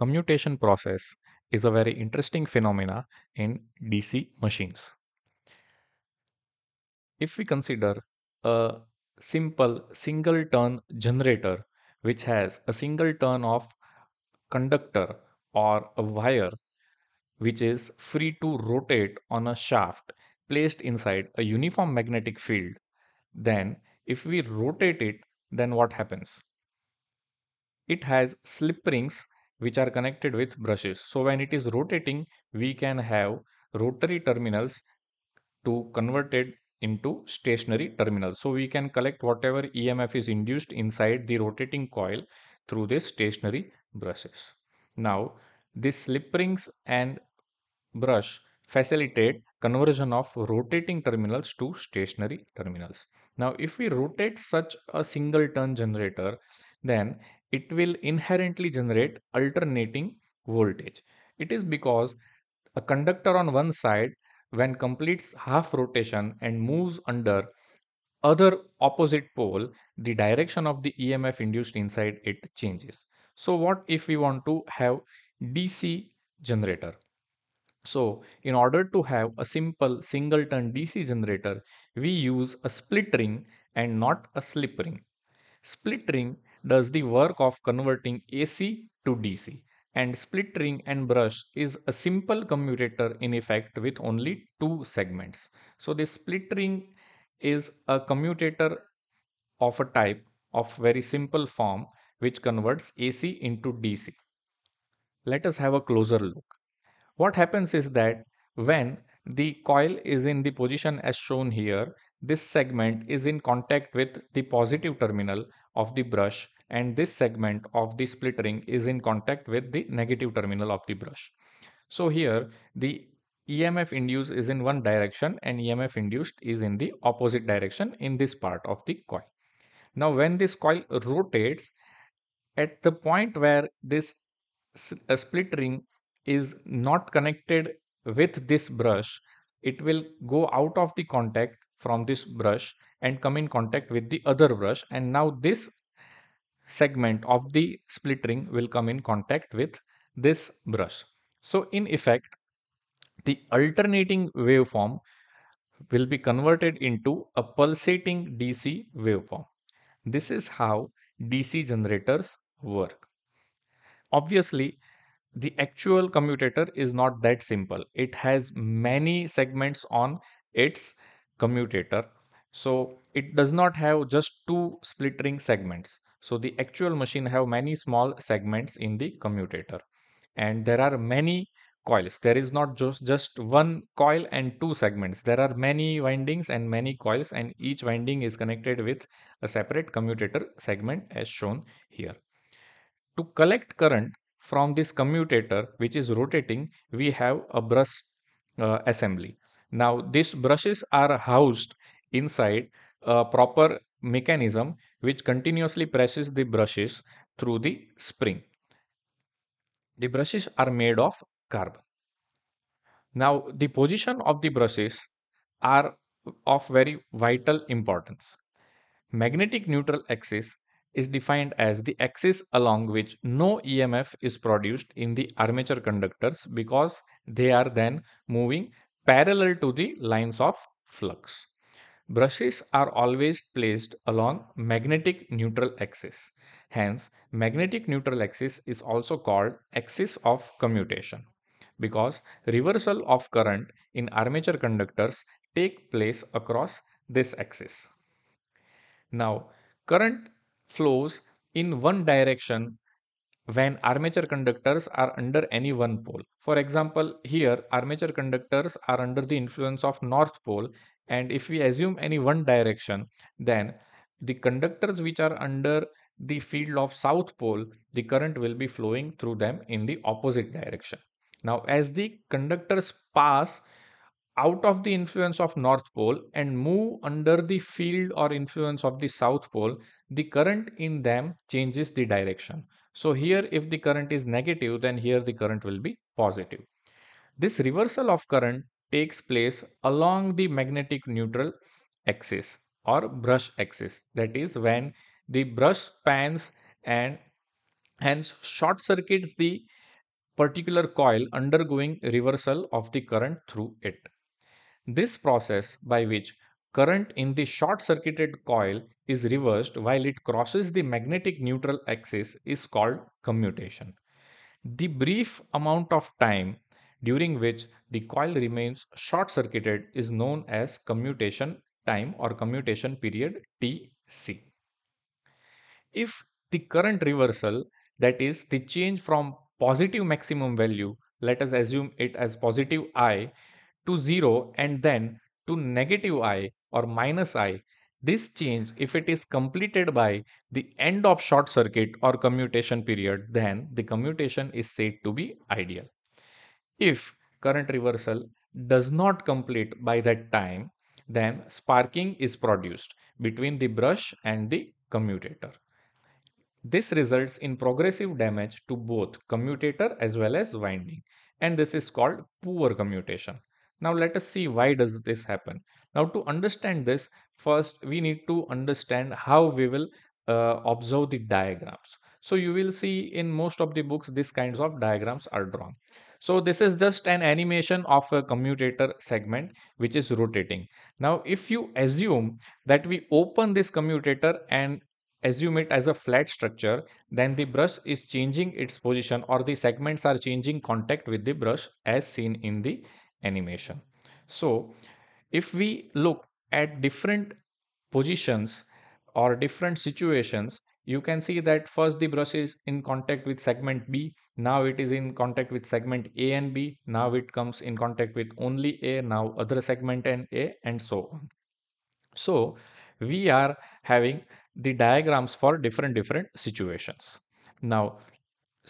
Commutation process is a very interesting phenomena in DC machines. If we consider a simple single turn generator which has a single turn of conductor or a wire which is free to rotate on a shaft placed inside a uniform magnetic field then if we rotate it then what happens it has slip rings which are connected with brushes. So when it is rotating, we can have rotary terminals to convert it into stationary terminals. So we can collect whatever EMF is induced inside the rotating coil through these stationary brushes. Now these slip rings and brush facilitate conversion of rotating terminals to stationary terminals. Now if we rotate such a single turn generator then it will inherently generate alternating voltage. It is because a conductor on one side when completes half rotation and moves under other opposite pole the direction of the EMF induced inside it changes. So what if we want to have DC generator? So in order to have a simple singleton DC generator we use a split ring and not a slip ring. Split ring does the work of converting AC to DC and split ring and brush is a simple commutator in effect with only two segments. So the split ring is a commutator of a type of very simple form which converts AC into DC. Let us have a closer look. What happens is that when the coil is in the position as shown here, this segment is in contact with the positive terminal of the brush and this segment of the split ring is in contact with the negative terminal of the brush. So here the EMF induced is in one direction and EMF induced is in the opposite direction in this part of the coil. Now when this coil rotates at the point where this uh, split ring is not connected with this brush it will go out of the contact from this brush and come in contact with the other brush and now this segment of the split ring will come in contact with this brush. So in effect, the alternating waveform will be converted into a pulsating DC waveform. This is how DC generators work. Obviously, the actual commutator is not that simple. It has many segments on its commutator so it does not have just two splitting segments. So the actual machine have many small segments in the commutator and there are many coils. There is not just, just one coil and two segments. There are many windings and many coils and each winding is connected with a separate commutator segment as shown here. To collect current from this commutator which is rotating, we have a brush uh, assembly. Now these brushes are housed inside a proper mechanism which continuously presses the brushes through the spring. The brushes are made of carbon. Now the position of the brushes are of very vital importance. Magnetic neutral axis is defined as the axis along which no EMF is produced in the armature conductors because they are then moving parallel to the lines of flux. Brushes are always placed along magnetic neutral axis. Hence, magnetic neutral axis is also called axis of commutation because reversal of current in armature conductors take place across this axis. Now, current flows in one direction when armature conductors are under any one pole. For example, here armature conductors are under the influence of north pole and if we assume any one direction then the conductors which are under the field of south pole the current will be flowing through them in the opposite direction now as the conductors pass out of the influence of north pole and move under the field or influence of the south pole the current in them changes the direction so here if the current is negative then here the current will be positive this reversal of current takes place along the magnetic neutral axis or brush axis. That is when the brush spans and hence short circuits the particular coil undergoing reversal of the current through it. This process by which current in the short circuited coil is reversed while it crosses the magnetic neutral axis is called commutation. The brief amount of time during which the coil remains short circuited is known as commutation time or commutation period TC. If the current reversal, that is the change from positive maximum value, let us assume it as positive I to 0 and then to negative I or minus I, this change, if it is completed by the end of short circuit or commutation period, then the commutation is said to be ideal. If current reversal does not complete by that time, then sparking is produced between the brush and the commutator. This results in progressive damage to both commutator as well as winding and this is called poor commutation. Now let us see why does this happen. Now to understand this first we need to understand how we will uh, observe the diagrams. So you will see in most of the books these kinds of diagrams are drawn. So this is just an animation of a commutator segment which is rotating. Now if you assume that we open this commutator and assume it as a flat structure, then the brush is changing its position or the segments are changing contact with the brush as seen in the animation. So if we look at different positions or different situations, you can see that first the brush is in contact with segment B. Now it is in contact with segment A and B. Now it comes in contact with only A. Now other segment and A and so on. So we are having the diagrams for different different situations. Now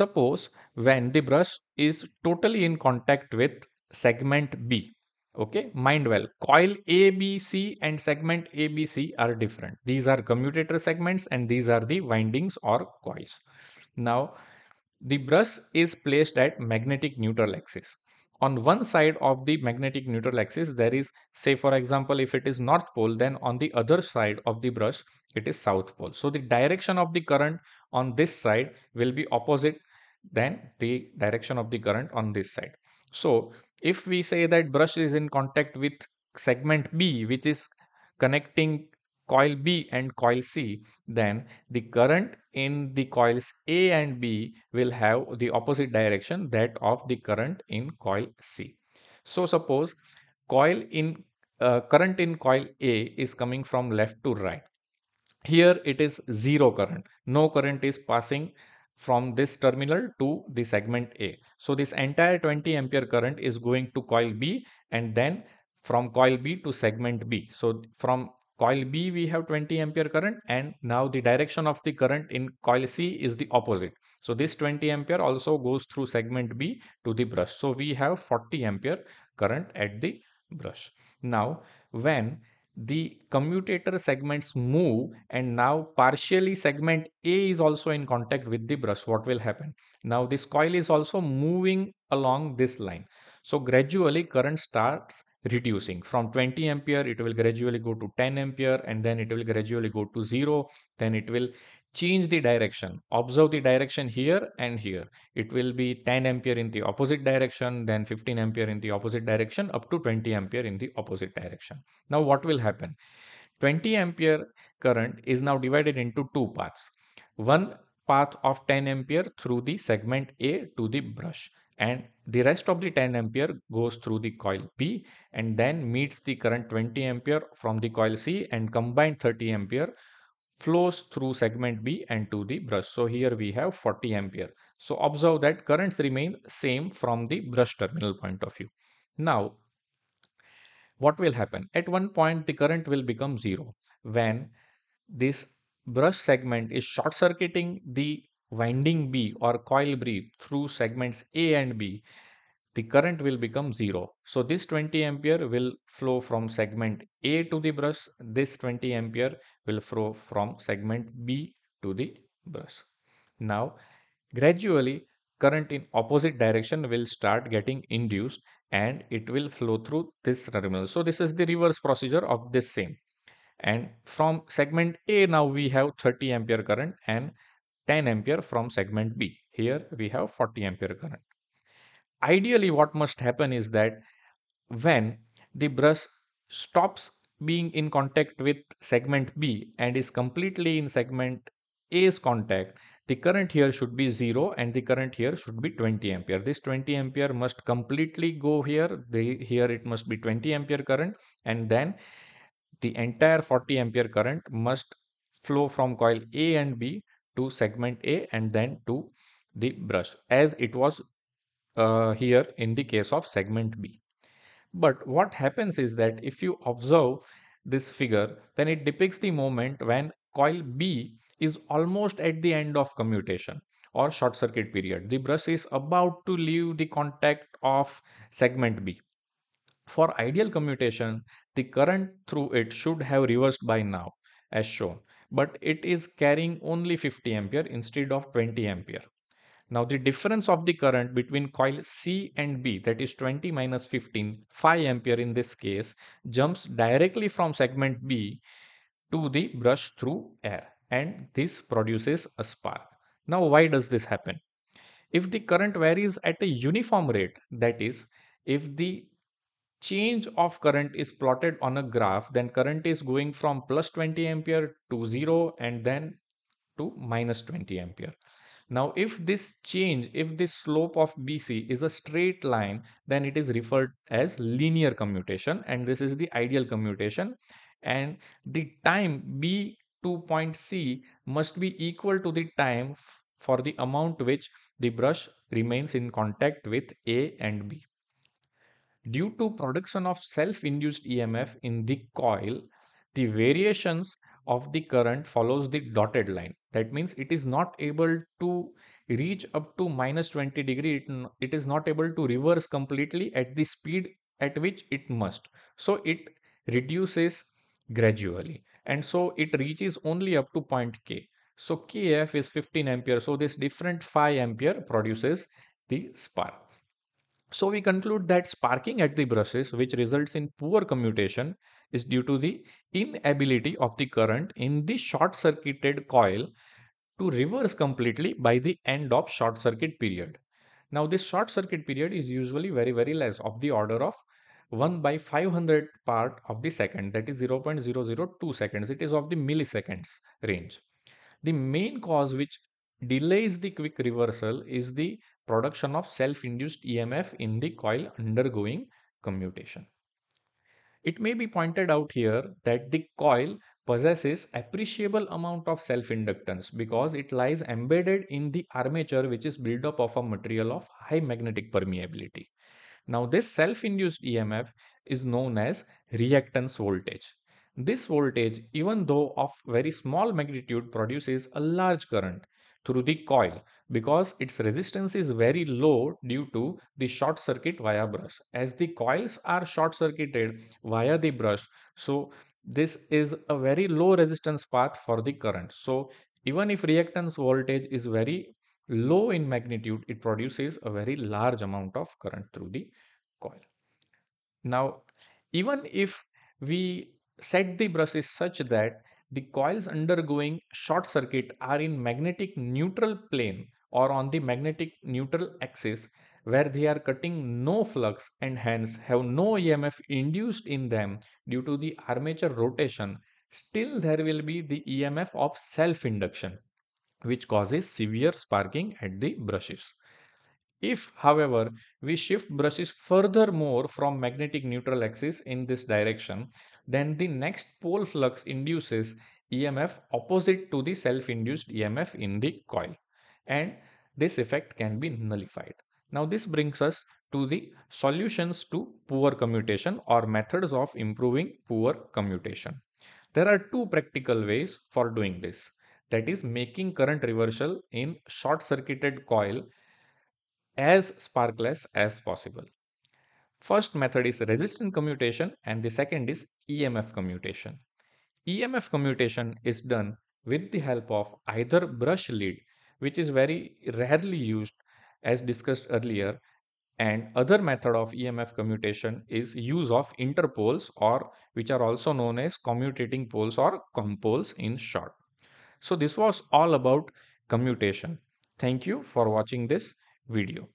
suppose when the brush is totally in contact with segment B Okay, mind well. Coil ABC and segment ABC are different. These are commutator segments and these are the windings or coils. Now, the brush is placed at magnetic neutral axis. On one side of the magnetic neutral axis, there is, say for example, if it is north pole, then on the other side of the brush, it is south pole. So the direction of the current on this side will be opposite than the direction of the current on this side. So if we say that brush is in contact with segment B which is connecting coil B and coil C then the current in the coils A and B will have the opposite direction that of the current in coil C. So suppose coil in uh, current in coil A is coming from left to right. Here it is zero current. No current is passing from this terminal to the segment A. So this entire 20 ampere current is going to coil B and then from coil B to segment B. So from coil B we have 20 ampere current and now the direction of the current in coil C is the opposite. So this 20 ampere also goes through segment B to the brush. So we have 40 ampere current at the brush. Now when the commutator segments move and now partially segment A is also in contact with the brush. What will happen? Now this coil is also moving along this line. So gradually current starts reducing from 20 ampere it will gradually go to 10 ampere and then it will gradually go to 0 then it will change the direction observe the direction here and here it will be 10 ampere in the opposite direction then 15 ampere in the opposite direction up to 20 ampere in the opposite direction now what will happen 20 ampere current is now divided into two paths one path of 10 ampere through the segment a to the brush and the rest of the 10 ampere goes through the coil b and then meets the current 20 ampere from the coil c and combined 30 ampere flows through segment B and to the brush. So here we have 40 ampere. So observe that currents remain same from the brush terminal point of view. Now, what will happen? At one point, the current will become zero when this brush segment is short circuiting the winding B or coil B through segments A and B, the current will become zero. So this 20 ampere will flow from segment A to the brush. This 20 ampere will flow from segment B to the brush. Now gradually current in opposite direction will start getting induced and it will flow through this terminal. So this is the reverse procedure of this same. And from segment A now we have 30 ampere current and 10 ampere from segment B. Here we have 40 ampere current. Ideally what must happen is that when the brush stops being in contact with segment B and is completely in segment A's contact, the current here should be 0 and the current here should be 20 ampere. This 20 ampere must completely go here. The, here it must be 20 ampere current and then the entire 40 ampere current must flow from coil A and B to segment A and then to the brush as it was uh, here in the case of segment B. But what happens is that if you observe this figure, then it depicts the moment when coil B is almost at the end of commutation or short circuit period. The brush is about to leave the contact of segment B. For ideal commutation, the current through it should have reversed by now as shown, but it is carrying only 50 ampere instead of 20 ampere. Now the difference of the current between coil C and B that is 20 minus 15 5 ampere in this case jumps directly from segment B to the brush through air and this produces a spark. Now why does this happen? If the current varies at a uniform rate that is if the change of current is plotted on a graph then current is going from plus 20 ampere to 0 and then to minus 20 ampere now, if this change, if this slope of BC is a straight line, then it is referred as linear commutation. And this is the ideal commutation. And the time B to point C must be equal to the time for the amount which the brush remains in contact with A and B. Due to production of self-induced EMF in the coil, the variations of the current follows the dotted line. That means it is not able to reach up to minus 20 degree. It, it is not able to reverse completely at the speed at which it must. So it reduces gradually. And so it reaches only up to point K. So KF is 15 ampere. So this different 5 ampere produces the spark. So we conclude that sparking at the brushes, which results in poor commutation, is due to the inability of the current in the short circuited coil to reverse completely by the end of short circuit period. Now this short circuit period is usually very very less of the order of 1 by 500 part of the second that is 0.002 seconds it is of the milliseconds range. The main cause which delays the quick reversal is the production of self-induced EMF in the coil undergoing commutation. It may be pointed out here that the coil possesses appreciable amount of self-inductance because it lies embedded in the armature which is built up of a material of high magnetic permeability. Now this self-induced EMF is known as reactance voltage. This voltage even though of very small magnitude produces a large current through the coil because its resistance is very low due to the short circuit via brush. As the coils are short circuited via the brush, so this is a very low resistance path for the current. So even if reactance voltage is very low in magnitude, it produces a very large amount of current through the coil. Now, even if we set the brushes such that the coils undergoing short circuit are in magnetic neutral plane or on the magnetic neutral axis where they are cutting no flux and hence have no EMF induced in them due to the armature rotation, still there will be the EMF of self-induction which causes severe sparking at the brushes. If, however, we shift brushes furthermore from magnetic neutral axis in this direction, then the next pole flux induces EMF opposite to the self-induced EMF in the coil and this effect can be nullified. Now this brings us to the solutions to poor commutation or methods of improving poor commutation. There are two practical ways for doing this that is making current reversal in short circuited coil as sparkless as possible. First method is resistance commutation and the second is EMF commutation. EMF commutation is done with the help of either brush lead which is very rarely used as discussed earlier and other method of EMF commutation is use of interpoles or which are also known as commutating poles or compoles in short. So this was all about commutation. Thank you for watching this video.